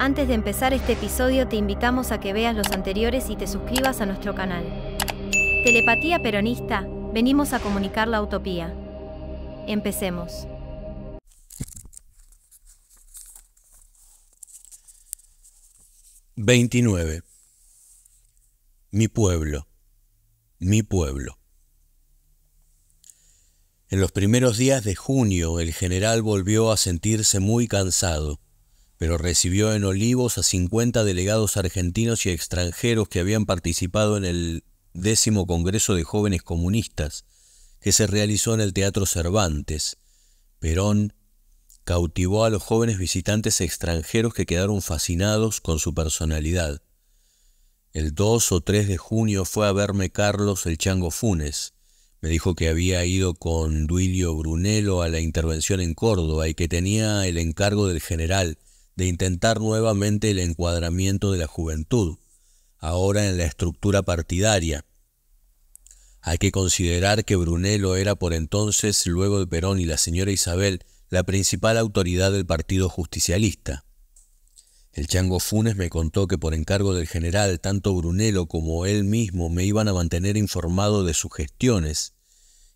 Antes de empezar este episodio te invitamos a que veas los anteriores y te suscribas a nuestro canal. Telepatía Peronista, venimos a comunicar la utopía. Empecemos. ...29... Mi pueblo... Mi pueblo... En los primeros días de junio... ...el general volvió a sentirse muy cansado pero recibió en Olivos a 50 delegados argentinos y extranjeros que habían participado en el décimo Congreso de Jóvenes Comunistas, que se realizó en el Teatro Cervantes. Perón cautivó a los jóvenes visitantes extranjeros que quedaron fascinados con su personalidad. El 2 o 3 de junio fue a verme Carlos el Chango Funes. Me dijo que había ido con Duilio Brunello a la intervención en Córdoba y que tenía el encargo del general, de intentar nuevamente el encuadramiento de la juventud, ahora en la estructura partidaria. Hay que considerar que Brunello era por entonces, luego de Perón y la señora Isabel, la principal autoridad del Partido Justicialista. El Chango Funes me contó que por encargo del general, tanto Brunello como él mismo me iban a mantener informado de sus gestiones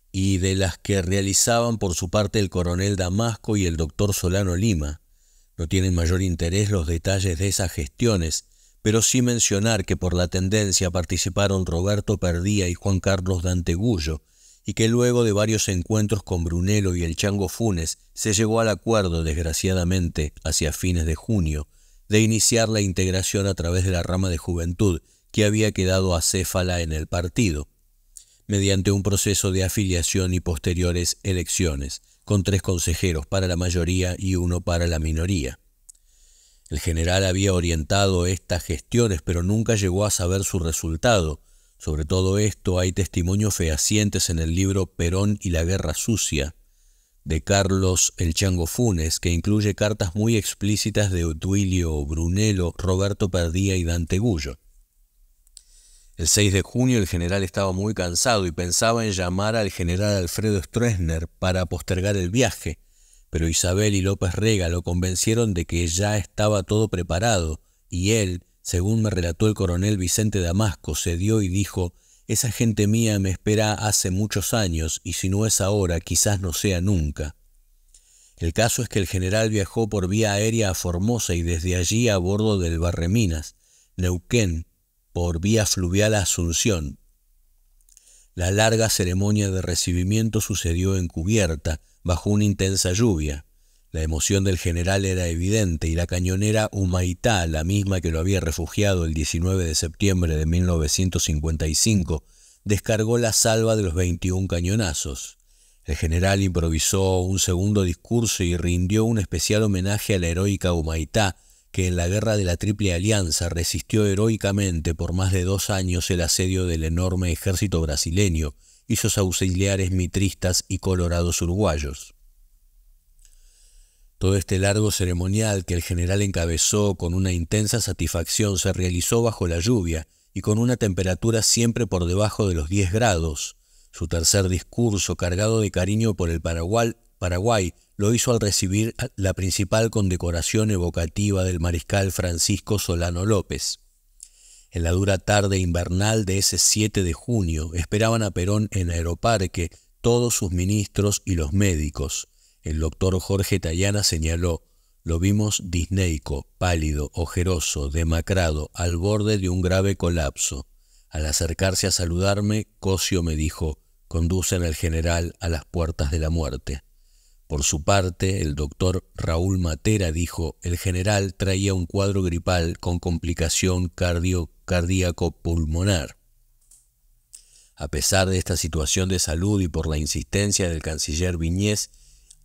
y de las que realizaban por su parte el coronel Damasco y el doctor Solano Lima. No tienen mayor interés los detalles de esas gestiones, pero sí mencionar que por la tendencia participaron Roberto Perdía y Juan Carlos Dantegullo, y que luego de varios encuentros con Brunello y el Chango Funes se llegó al acuerdo, desgraciadamente, hacia fines de junio, de iniciar la integración a través de la rama de juventud que había quedado acéfala en el partido, mediante un proceso de afiliación y posteriores elecciones, con tres consejeros para la mayoría y uno para la minoría. El general había orientado estas gestiones, pero nunca llegó a saber su resultado. Sobre todo esto hay testimonios fehacientes en el libro Perón y la Guerra Sucia, de Carlos El Chango Funes, que incluye cartas muy explícitas de Duilio Brunello, Roberto Perdía y Dante Gullo. El 6 de junio el general estaba muy cansado y pensaba en llamar al general Alfredo Stroessner para postergar el viaje, pero Isabel y López Rega lo convencieron de que ya estaba todo preparado, y él, según me relató el coronel Vicente Damasco, cedió y dijo, Esa gente mía me espera hace muchos años, y si no es ahora, quizás no sea nunca. El caso es que el general viajó por vía aérea a Formosa y desde allí a bordo del Barreminas, Neuquén, por vía fluvial a Asunción. La larga ceremonia de recibimiento sucedió encubierta, bajo una intensa lluvia. La emoción del general era evidente y la cañonera Humaitá, la misma que lo había refugiado el 19 de septiembre de 1955, descargó la salva de los 21 cañonazos. El general improvisó un segundo discurso y rindió un especial homenaje a la heroica Humaitá, que en la guerra de la Triple Alianza resistió heroicamente por más de dos años el asedio del enorme ejército brasileño y sus auxiliares mitristas y colorados uruguayos. Todo este largo ceremonial que el general encabezó con una intensa satisfacción se realizó bajo la lluvia y con una temperatura siempre por debajo de los 10 grados. Su tercer discurso, cargado de cariño por el Paraguay, Paraguay lo hizo al recibir la principal condecoración evocativa del mariscal Francisco Solano López. En la dura tarde invernal de ese 7 de junio esperaban a Perón en Aeroparque todos sus ministros y los médicos. El doctor Jorge Tallana señaló, lo vimos disneico, pálido, ojeroso, demacrado, al borde de un grave colapso. Al acercarse a saludarme, Cosio me dijo, conducen al general a las puertas de la muerte. Por su parte, el doctor Raúl Matera dijo, el general traía un cuadro gripal con complicación cardíaco-pulmonar. A pesar de esta situación de salud y por la insistencia del canciller Viñez,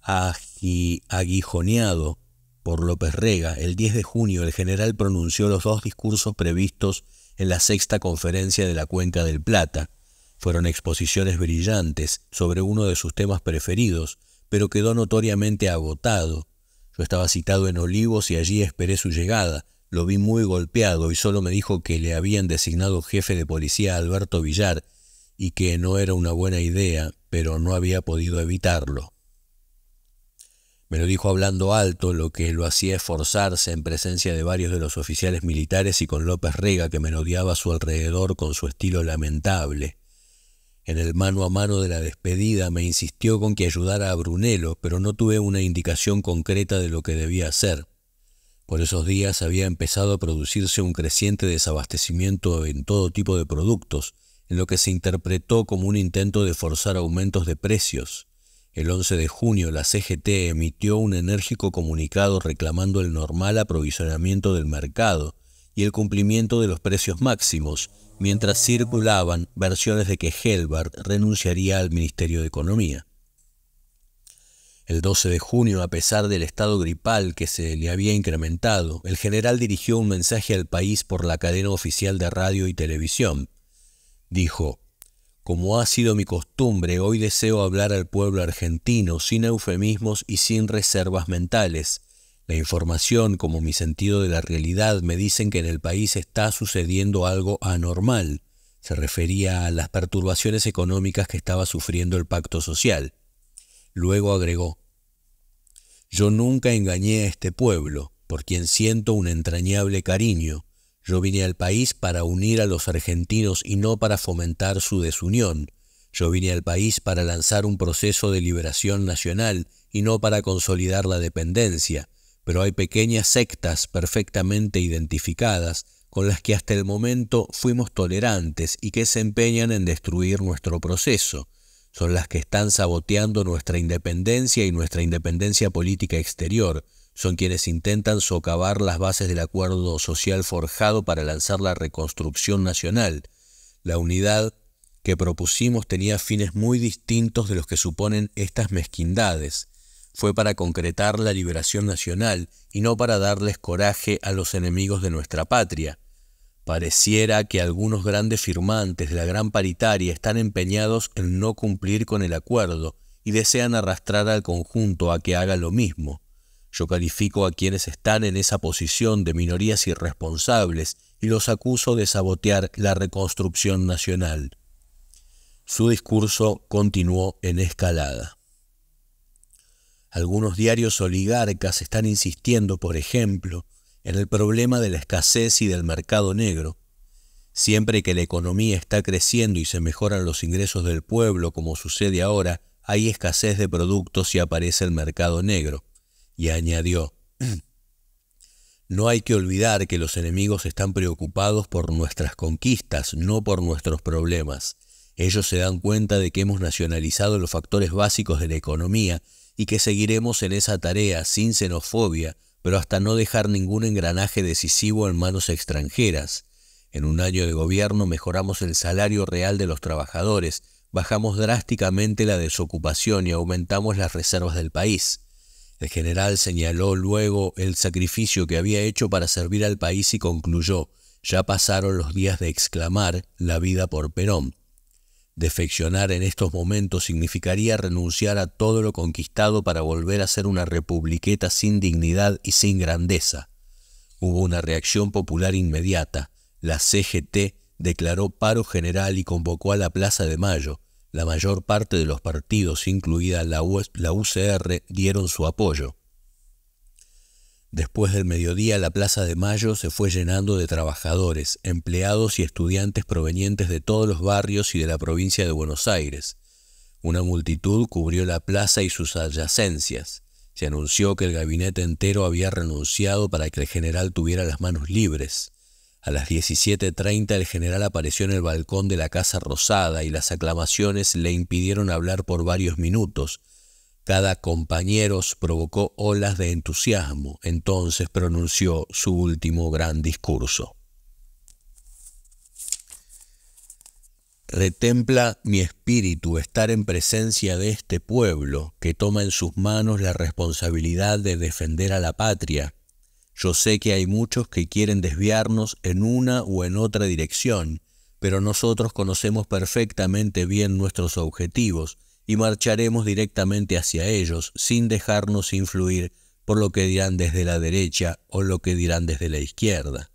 aguijoneado por López Rega, el 10 de junio el general pronunció los dos discursos previstos en la sexta conferencia de la Cuenca del Plata. Fueron exposiciones brillantes sobre uno de sus temas preferidos, pero quedó notoriamente agotado. Yo estaba citado en Olivos y allí esperé su llegada. Lo vi muy golpeado y solo me dijo que le habían designado jefe de policía a Alberto Villar y que no era una buena idea, pero no había podido evitarlo. Me lo dijo hablando alto, lo que lo hacía esforzarse en presencia de varios de los oficiales militares y con López Rega que me odiaba a su alrededor con su estilo lamentable. En el mano a mano de la despedida me insistió con que ayudara a Brunello, pero no tuve una indicación concreta de lo que debía hacer. Por esos días había empezado a producirse un creciente desabastecimiento en todo tipo de productos, en lo que se interpretó como un intento de forzar aumentos de precios. El 11 de junio la CGT emitió un enérgico comunicado reclamando el normal aprovisionamiento del mercado y el cumplimiento de los precios máximos, mientras circulaban versiones de que Helbert renunciaría al Ministerio de Economía. El 12 de junio, a pesar del estado gripal que se le había incrementado, el general dirigió un mensaje al país por la cadena oficial de radio y televisión. Dijo, Como ha sido mi costumbre, hoy deseo hablar al pueblo argentino sin eufemismos y sin reservas mentales la información como mi sentido de la realidad me dicen que en el país está sucediendo algo anormal. Se refería a las perturbaciones económicas que estaba sufriendo el pacto social. Luego agregó, Yo nunca engañé a este pueblo, por quien siento un entrañable cariño. Yo vine al país para unir a los argentinos y no para fomentar su desunión. Yo vine al país para lanzar un proceso de liberación nacional y no para consolidar la dependencia pero hay pequeñas sectas perfectamente identificadas con las que hasta el momento fuimos tolerantes y que se empeñan en destruir nuestro proceso. Son las que están saboteando nuestra independencia y nuestra independencia política exterior. Son quienes intentan socavar las bases del acuerdo social forjado para lanzar la reconstrucción nacional. La unidad que propusimos tenía fines muy distintos de los que suponen estas mezquindades fue para concretar la liberación nacional y no para darles coraje a los enemigos de nuestra patria. Pareciera que algunos grandes firmantes de la gran paritaria están empeñados en no cumplir con el acuerdo y desean arrastrar al conjunto a que haga lo mismo. Yo califico a quienes están en esa posición de minorías irresponsables y los acuso de sabotear la reconstrucción nacional. Su discurso continuó en escalada. Algunos diarios oligarcas están insistiendo, por ejemplo, en el problema de la escasez y del mercado negro. Siempre que la economía está creciendo y se mejoran los ingresos del pueblo, como sucede ahora, hay escasez de productos y aparece el mercado negro. Y añadió, no hay que olvidar que los enemigos están preocupados por nuestras conquistas, no por nuestros problemas. Ellos se dan cuenta de que hemos nacionalizado los factores básicos de la economía y que seguiremos en esa tarea sin xenofobia, pero hasta no dejar ningún engranaje decisivo en manos extranjeras. En un año de gobierno mejoramos el salario real de los trabajadores, bajamos drásticamente la desocupación y aumentamos las reservas del país. El general señaló luego el sacrificio que había hecho para servir al país y concluyó, ya pasaron los días de exclamar la vida por Perón. Defeccionar en estos momentos significaría renunciar a todo lo conquistado para volver a ser una republiqueta sin dignidad y sin grandeza. Hubo una reacción popular inmediata. La CGT declaró paro general y convocó a la Plaza de Mayo. La mayor parte de los partidos, incluida la, UCR, dieron su apoyo. Después del mediodía la Plaza de Mayo se fue llenando de trabajadores, empleados y estudiantes provenientes de todos los barrios y de la provincia de Buenos Aires. Una multitud cubrió la plaza y sus adyacencias. Se anunció que el gabinete entero había renunciado para que el general tuviera las manos libres. A las 17.30 el general apareció en el balcón de la Casa Rosada y las aclamaciones le impidieron hablar por varios minutos, cada compañero provocó olas de entusiasmo, entonces pronunció su último gran discurso. Retempla mi espíritu estar en presencia de este pueblo que toma en sus manos la responsabilidad de defender a la patria. Yo sé que hay muchos que quieren desviarnos en una o en otra dirección, pero nosotros conocemos perfectamente bien nuestros objetivos y marcharemos directamente hacia ellos sin dejarnos influir por lo que dirán desde la derecha o lo que dirán desde la izquierda.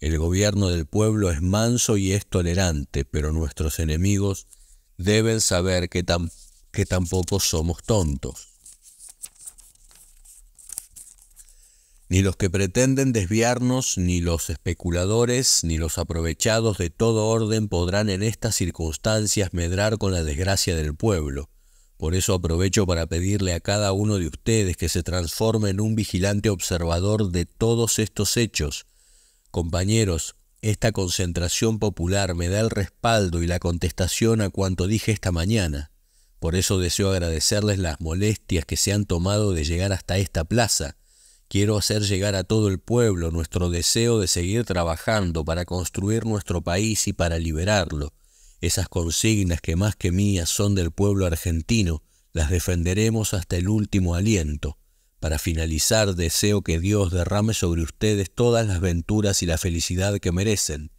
El gobierno del pueblo es manso y es tolerante, pero nuestros enemigos deben saber que, tampoco somos tontos. ni los que pretenden desviarnos, ni los especuladores, ni los aprovechados de todo orden podrán en estas circunstancias medrar con la desgracia del pueblo. Por eso aprovecho para pedirle a cada uno de ustedes que se transforme en un vigilante observador de todos estos hechos. Compañeros, esta concentración popular me da el respaldo y la contestación a cuanto dije esta mañana. Por eso deseo agradecerles las molestias que se han tomado de llegar hasta esta plaza Quiero hacer llegar a todo el pueblo nuestro deseo de seguir trabajando para construir nuestro país y para liberarlo. Esas consignas que más que mías son del pueblo argentino, las defenderemos hasta el último aliento. Para finalizar, deseo que Dios derrame sobre ustedes todas las venturas y la felicidad que merecen.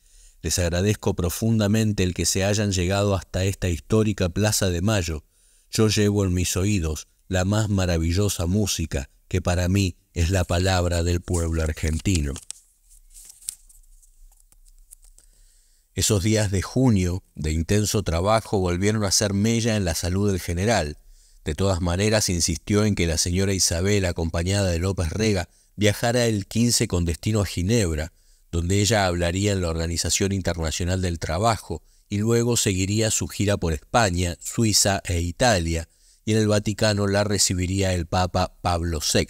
Les agradezco profundamente el que se hayan llegado hasta esta histórica Plaza de Mayo. Yo llevo en mis oídos la más maravillosa música que para mí es la palabra del pueblo argentino. Esos días de junio de intenso trabajo volvieron a ser mella en la salud del general. De todas maneras, insistió en que la señora Isabel, acompañada de López Rega, viajara el 15 con destino a Ginebra, donde ella hablaría en la Organización Internacional del Trabajo y luego seguiría su gira por España, Suiza e Italia, y en el Vaticano la recibiría el Papa Pablo VI.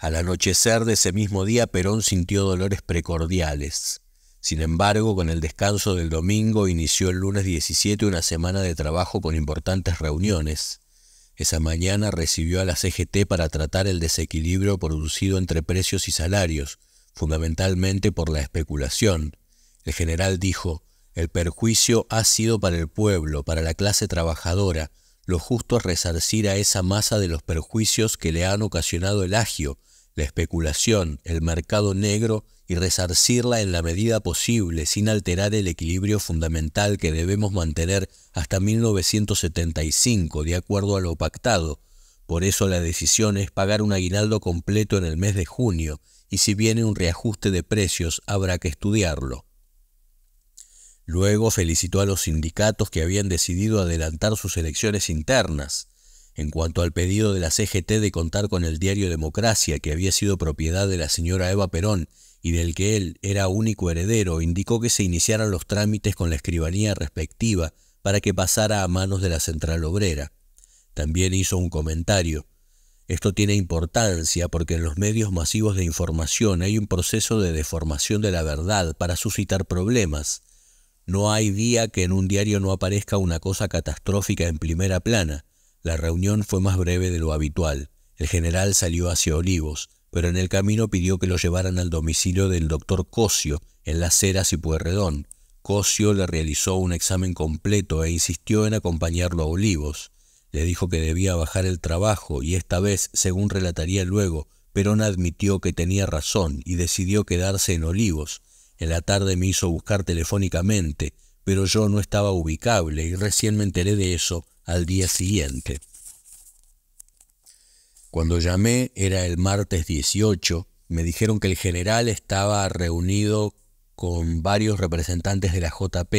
Al anochecer de ese mismo día, Perón sintió dolores precordiales. Sin embargo, con el descanso del domingo inició el lunes 17 una semana de trabajo con importantes reuniones. Esa mañana recibió a la CGT para tratar el desequilibrio producido entre precios y salarios, fundamentalmente por la especulación. El general dijo, el perjuicio ha sido para el pueblo, para la clase trabajadora, lo justo es resarcir a esa masa de los perjuicios que le han ocasionado el agio, la especulación, el mercado negro y resarcirla en la medida posible sin alterar el equilibrio fundamental que debemos mantener hasta 1975 de acuerdo a lo pactado. Por eso la decisión es pagar un aguinaldo completo en el mes de junio y si viene un reajuste de precios habrá que estudiarlo. Luego felicitó a los sindicatos que habían decidido adelantar sus elecciones internas. En cuanto al pedido de la CGT de contar con el diario Democracia, que había sido propiedad de la señora Eva Perón y del que él era único heredero, indicó que se iniciaran los trámites con la escribanía respectiva para que pasara a manos de la central obrera. También hizo un comentario. Esto tiene importancia porque en los medios masivos de información hay un proceso de deformación de la verdad para suscitar problemas. No hay día que en un diario no aparezca una cosa catastrófica en primera plana. La reunión fue más breve de lo habitual. El general salió hacia Olivos, pero en el camino pidió que lo llevaran al domicilio del doctor Cosio, en Las Heras y Puerredón. Cosio le realizó un examen completo e insistió en acompañarlo a Olivos. Le dijo que debía bajar el trabajo y esta vez, según relataría luego, Perón admitió que tenía razón y decidió quedarse en Olivos. En la tarde me hizo buscar telefónicamente pero yo no estaba ubicable y recién me enteré de eso al día siguiente. Cuando llamé era el martes 18, me dijeron que el general estaba reunido con varios representantes de la JP.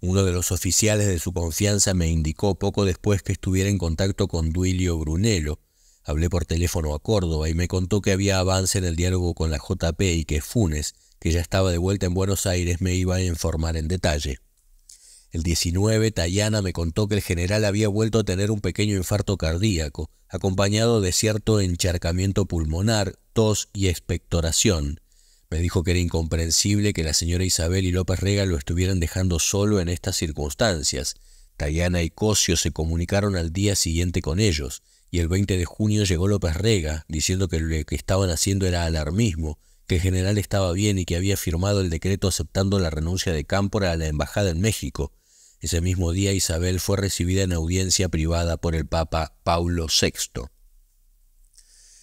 Uno de los oficiales de su confianza me indicó poco después que estuviera en contacto con Duilio Brunello. Hablé por teléfono a Córdoba y me contó que había avance en el diálogo con la JP y que Funes que ya estaba de vuelta en Buenos Aires, me iba a informar en detalle. El 19, Tayana me contó que el general había vuelto a tener un pequeño infarto cardíaco, acompañado de cierto encharcamiento pulmonar, tos y expectoración. Me dijo que era incomprensible que la señora Isabel y López Rega lo estuvieran dejando solo en estas circunstancias. Tayana y Cosio se comunicaron al día siguiente con ellos, y el 20 de junio llegó López Rega, diciendo que lo que estaban haciendo era alarmismo, que el general estaba bien y que había firmado el decreto aceptando la renuncia de Cámpora a la embajada en México. Ese mismo día Isabel fue recibida en audiencia privada por el Papa Paulo VI.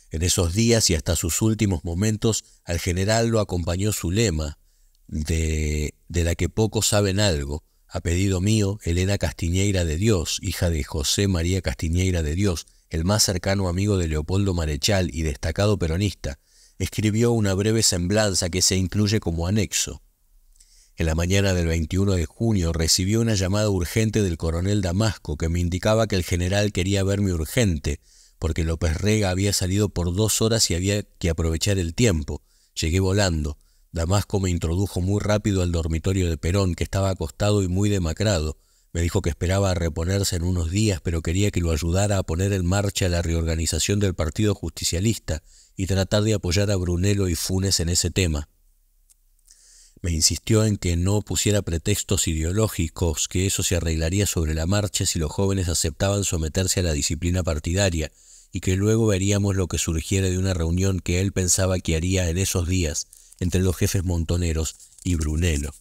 En esos días y hasta sus últimos momentos, al general lo acompañó su lema, de, de la que pocos saben algo, a pedido mío, Elena Castiñeira de Dios, hija de José María Castiñeira de Dios, el más cercano amigo de Leopoldo Marechal y destacado peronista, escribió una breve semblanza que se incluye como anexo. En la mañana del 21 de junio recibí una llamada urgente del coronel Damasco que me indicaba que el general quería verme urgente, porque López Rega había salido por dos horas y había que aprovechar el tiempo. Llegué volando. Damasco me introdujo muy rápido al dormitorio de Perón, que estaba acostado y muy demacrado. Me dijo que esperaba reponerse en unos días, pero quería que lo ayudara a poner en marcha la reorganización del Partido Justicialista y tratar de apoyar a Brunello y Funes en ese tema. Me insistió en que no pusiera pretextos ideológicos, que eso se arreglaría sobre la marcha si los jóvenes aceptaban someterse a la disciplina partidaria, y que luego veríamos lo que surgiera de una reunión que él pensaba que haría en esos días entre los jefes montoneros y Brunello.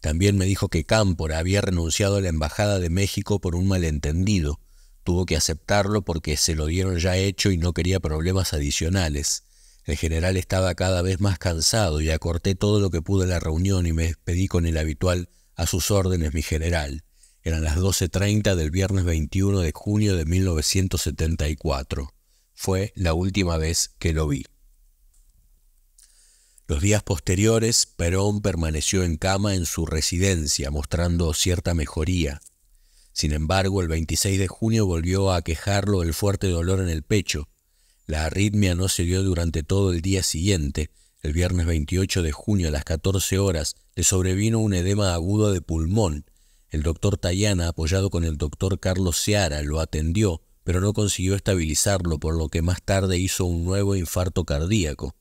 También me dijo que Cámpora había renunciado a la Embajada de México por un malentendido, tuvo que aceptarlo porque se lo dieron ya hecho y no quería problemas adicionales. El general estaba cada vez más cansado y acorté todo lo que pude la reunión y me despedí con el habitual a sus órdenes, mi general. Eran las 12.30 del viernes 21 de junio de 1974. Fue la última vez que lo vi. Los días posteriores, Perón permaneció en cama en su residencia, mostrando cierta mejoría. Sin embargo, el 26 de junio volvió a quejarlo el fuerte dolor en el pecho. La arritmia no se dio durante todo el día siguiente. El viernes 28 de junio a las 14 horas le sobrevino un edema agudo de pulmón. El doctor Tayana, apoyado con el doctor Carlos Seara, lo atendió, pero no consiguió estabilizarlo, por lo que más tarde hizo un nuevo infarto cardíaco.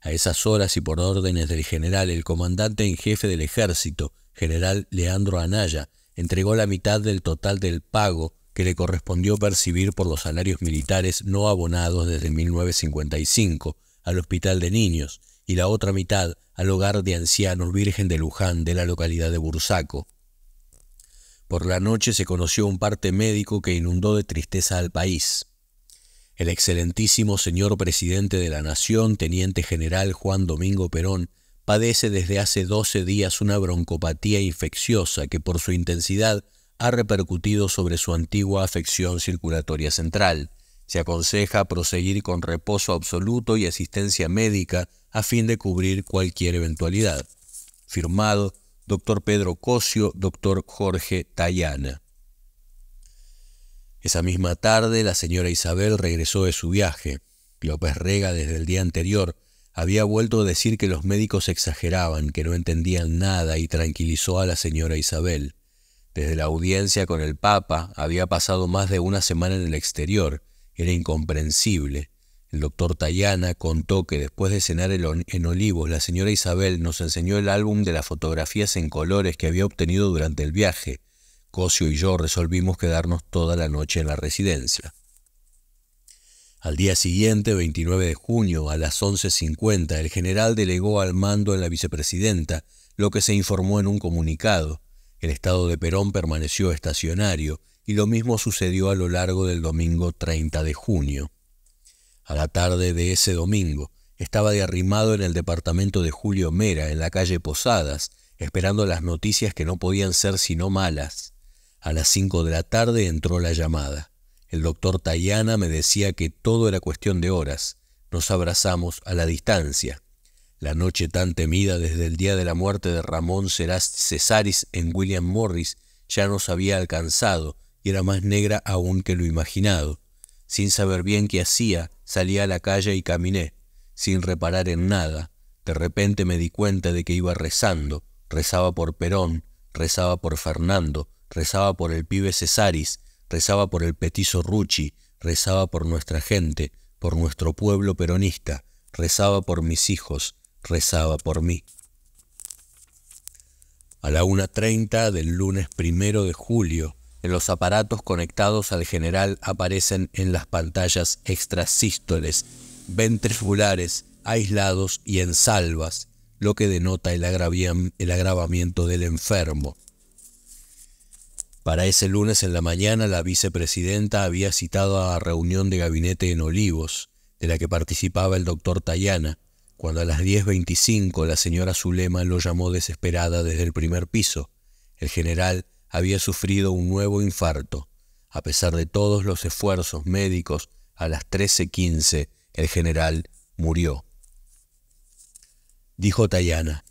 A esas horas y por órdenes del general, el comandante en jefe del ejército, general Leandro Anaya, entregó la mitad del total del pago que le correspondió percibir por los salarios militares no abonados desde 1955 al Hospital de Niños y la otra mitad al Hogar de Ancianos Virgen de Luján de la localidad de Bursaco. Por la noche se conoció un parte médico que inundó de tristeza al país. El excelentísimo señor presidente de la Nación, teniente general Juan Domingo Perón, padece desde hace 12 días una broncopatía infecciosa que por su intensidad ha repercutido sobre su antigua afección circulatoria central. Se aconseja proseguir con reposo absoluto y asistencia médica a fin de cubrir cualquier eventualidad. Firmado, Doctor Pedro Cosio, Doctor Jorge Tayana. Esa misma tarde, la señora Isabel regresó de su viaje. López Rega, desde el día anterior, había vuelto a decir que los médicos exageraban, que no entendían nada y tranquilizó a la señora Isabel. Desde la audiencia con el Papa había pasado más de una semana en el exterior. Era incomprensible. El doctor Tayana contó que después de cenar en Olivos, la señora Isabel nos enseñó el álbum de las fotografías en colores que había obtenido durante el viaje. Cosio y yo resolvimos quedarnos toda la noche en la residencia. Al día siguiente, 29 de junio, a las 11.50, el general delegó al mando en la vicepresidenta, lo que se informó en un comunicado. El estado de Perón permaneció estacionario y lo mismo sucedió a lo largo del domingo 30 de junio. A la tarde de ese domingo, estaba de arrimado en el departamento de Julio Mera, en la calle Posadas, esperando las noticias que no podían ser sino malas. A las 5 de la tarde entró la llamada. El doctor Tayana me decía que todo era cuestión de horas. Nos abrazamos a la distancia. La noche tan temida desde el día de la muerte de Ramón Serás Cesaris en William Morris ya nos había alcanzado y era más negra aún que lo imaginado. Sin saber bien qué hacía, salí a la calle y caminé, sin reparar en nada. De repente me di cuenta de que iba rezando. Rezaba por Perón, rezaba por Fernando, rezaba por el pibe Cesaris, rezaba por el petiso Rucci, rezaba por nuestra gente, por nuestro pueblo peronista, rezaba por mis hijos, rezaba por mí. A la 1.30 del lunes primero de julio, en los aparatos conectados al general aparecen en las pantallas extrasístoles, ventriculares, aislados y en salvas, lo que denota el agravamiento del enfermo. Para ese lunes en la mañana la vicepresidenta había citado a la reunión de gabinete en Olivos, de la que participaba el doctor Tayana, cuando a las 10.25 la señora Zulema lo llamó desesperada desde el primer piso. El general había sufrido un nuevo infarto. A pesar de todos los esfuerzos médicos, a las 13.15 el general murió. Dijo Tayana,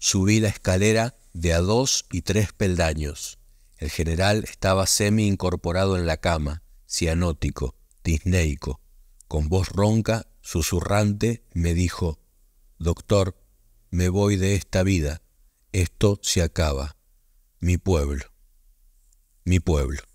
subí la escalera de a dos y tres peldaños. El general estaba semi incorporado en la cama, cianótico, disneico. Con voz ronca, susurrante, me dijo, Doctor, me voy de esta vida. Esto se acaba. Mi pueblo. Mi pueblo.